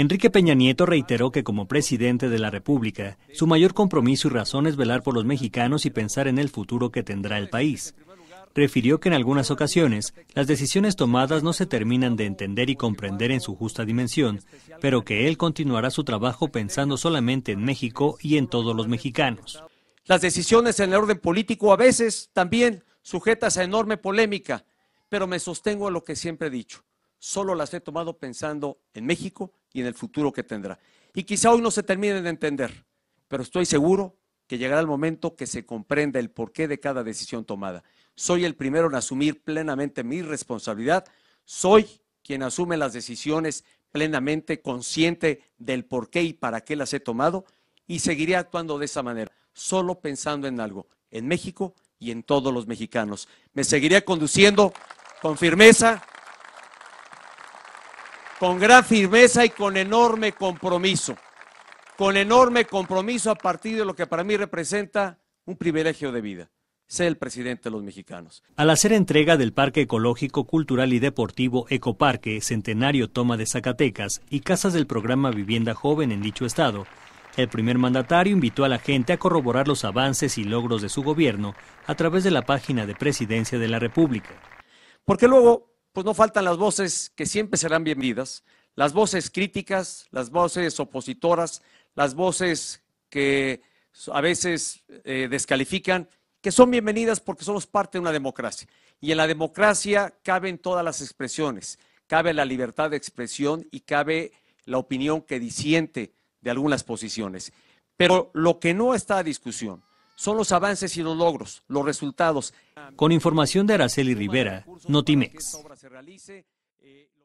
Enrique Peña Nieto reiteró que como presidente de la República, su mayor compromiso y razón es velar por los mexicanos y pensar en el futuro que tendrá el país. Refirió que en algunas ocasiones las decisiones tomadas no se terminan de entender y comprender en su justa dimensión, pero que él continuará su trabajo pensando solamente en México y en todos los mexicanos. Las decisiones en el orden político a veces también sujetas a enorme polémica, pero me sostengo a lo que siempre he dicho. Solo las he tomado pensando en México y en el futuro que tendrá. Y quizá hoy no se termine de entender, pero estoy seguro que llegará el momento que se comprenda el porqué de cada decisión tomada. Soy el primero en asumir plenamente mi responsabilidad. Soy quien asume las decisiones plenamente consciente del porqué y para qué las he tomado y seguiré actuando de esa manera, solo pensando en algo, en México y en todos los mexicanos. Me seguiré conduciendo con firmeza, con gran firmeza y con enorme compromiso, con enorme compromiso a partir de lo que para mí representa un privilegio de vida sea el presidente de los mexicanos. Al hacer entrega del Parque Ecológico, Cultural y Deportivo Ecoparque Centenario Toma de Zacatecas y casas del programa Vivienda Joven en dicho estado, el primer mandatario invitó a la gente a corroborar los avances y logros de su gobierno a través de la página de Presidencia de la República. Porque luego pues no faltan las voces que siempre serán bienvenidas, las voces críticas, las voces opositoras, las voces que a veces eh, descalifican, que son bienvenidas porque somos parte de una democracia. Y en la democracia caben todas las expresiones, cabe la libertad de expresión y cabe la opinión que disiente de algunas posiciones. Pero lo que no está a discusión son los avances y los logros, los resultados. Con información de Araceli Rivera, Notimex realice. Eh,